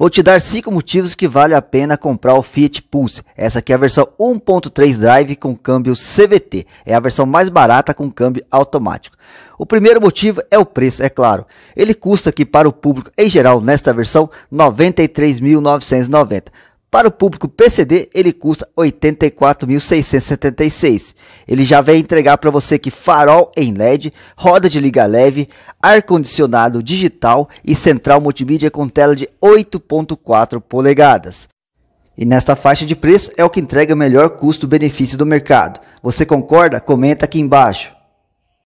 Vou te dar 5 motivos que vale a pena comprar o Fiat Pulse. Essa aqui é a versão 1.3 drive com câmbio CVT. É a versão mais barata com câmbio automático. O primeiro motivo é o preço, é claro. Ele custa aqui para o público em geral nesta versão R$ 93.990. Para o público PCD, ele custa 84.676. Ele já vem entregar para você que farol em LED, roda de liga leve, ar-condicionado digital e central multimídia com tela de 8.4 polegadas. E nesta faixa de preço é o que entrega o melhor custo-benefício do mercado. Você concorda? Comenta aqui embaixo.